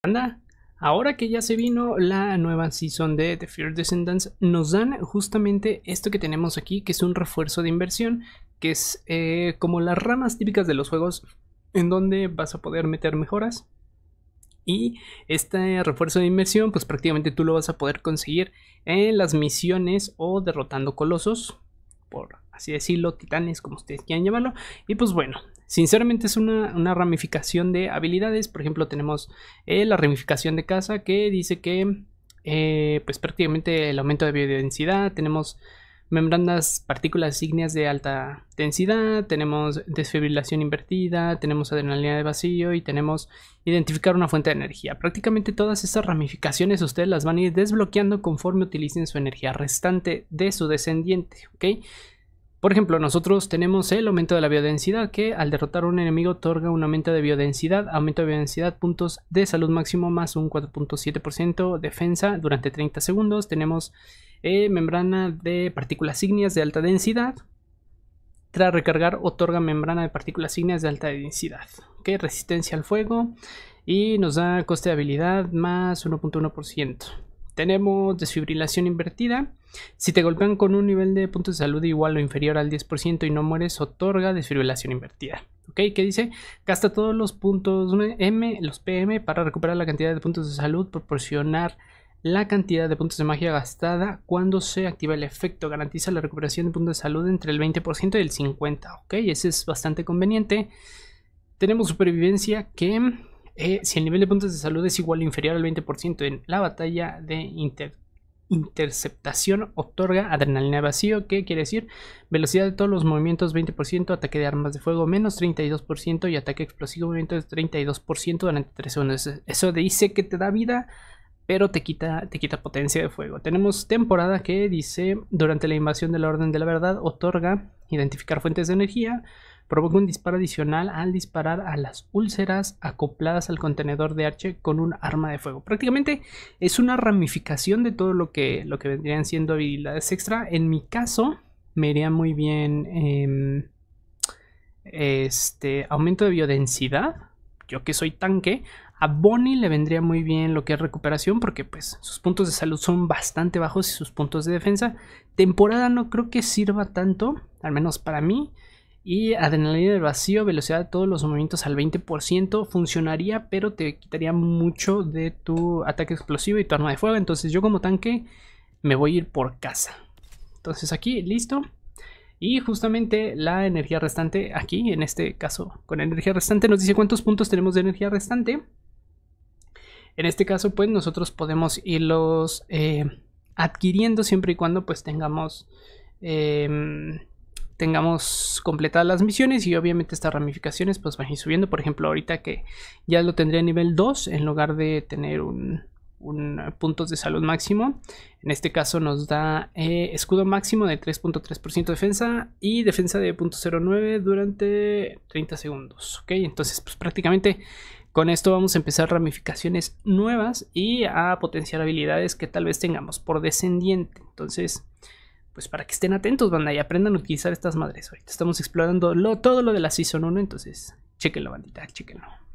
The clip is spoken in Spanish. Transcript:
Anda, ahora que ya se vino la nueva season de The Fear Descendants, nos dan justamente esto que tenemos aquí, que es un refuerzo de inversión, que es eh, como las ramas típicas de los juegos, en donde vas a poder meter mejoras. Y este refuerzo de inversión, pues prácticamente tú lo vas a poder conseguir en las misiones o derrotando colosos, por así decirlo, titanes, como ustedes quieran llamarlo. Y pues bueno, Sinceramente es una, ramificación de habilidades. Por ejemplo, tenemos eh, la ramificación de casa que dice que eh, pues prácticamente el aumento de biodensidad, Tenemos membranas partículas ígneas de alta densidad, tenemos desfibrilación invertida, tenemos adrenalina de vacío y tenemos identificar una fuente de energía. Prácticamente todas estas ramificaciones ustedes las van a ir desbloqueando conforme utilicen su energía restante de su descendiente, ¿ok? Por ejemplo, nosotros tenemos el aumento de la biodensidad, que al derrotar a un enemigo otorga un aumento de biodensidad, aumento de biodensidad, puntos de salud máximo más un 4.7%, defensa durante 30 segundos. Tenemos eh, membrana de partículas ígneas de alta densidad. Tras recargar, otorga membrana de partículas ígneas de alta densidad. que Resistencia al fuego y nos da coste de habilidad más 1.1%. Tenemos desfibrilación invertida. Si te golpean con un nivel de puntos de salud igual o inferior al 10% y no mueres, otorga desfibrilación invertida. ¿Ok? ¿Qué dice? Gasta todos los puntos M, los PM, para recuperar la cantidad de puntos de salud, proporcionar la cantidad de puntos de magia gastada cuando se activa el efecto. Garantiza la recuperación de puntos de salud entre el 20% y el 50%. ¿Ok? Ese es bastante conveniente. Tenemos supervivencia que eh, si el nivel de puntos de salud es igual o inferior al 20% en la batalla de interceptación otorga adrenalina vacío, que quiere decir velocidad de todos los movimientos 20%, ataque de armas de fuego menos 32% y ataque explosivo movimientos 32% durante 3 segundos. Eso dice que te da vida, pero te quita, te quita potencia de fuego. Tenemos temporada que dice durante la invasión de la Orden de la Verdad otorga identificar fuentes de energía, provoca un disparo adicional al disparar a las úlceras acopladas al contenedor de Arche con un arma de fuego. Prácticamente es una ramificación de todo lo que, lo que vendrían siendo habilidades extra. En mi caso, me iría muy bien em, este aumento de biodensidad. Yo que soy tanque, a Bonnie le vendría muy bien lo que es recuperación porque pues sus puntos de salud son bastante bajos y sus puntos de defensa. Temporada no creo que sirva tanto, al menos para mí. Y adrenalina del vacío, velocidad de todos los movimientos al 20%, funcionaría, pero te quitaría mucho de tu ataque explosivo y tu arma de fuego. Entonces yo como tanque me voy a ir por casa. Entonces aquí, listo. Y justamente la energía restante, aquí en este caso con energía restante, nos dice cuántos puntos tenemos de energía restante. En este caso, pues nosotros podemos irlos eh, adquiriendo siempre y cuando pues tengamos... Em, tengamos completadas las misiones y obviamente estas ramificaciones pues van a ir subiendo. Por ejemplo, ahorita que ya lo tendría a nivel 2 en lugar de tener un, punto puntos de salud máximo. En este caso nos da eh, escudo máximo de 3.3% defensa y defensa de 0.09 durante 30 segundos. Ok, entonces pues prácticamente con esto vamos a empezar ramificaciones nuevas y a potenciar habilidades que tal vez tengamos por descendiente. Entonces pues para que estén atentos, banda, y aprendan a utilizar estas madres. Ahorita estamos explorando todo lo de la Season 1, entonces, chequenlo, bandita, chéquenlo.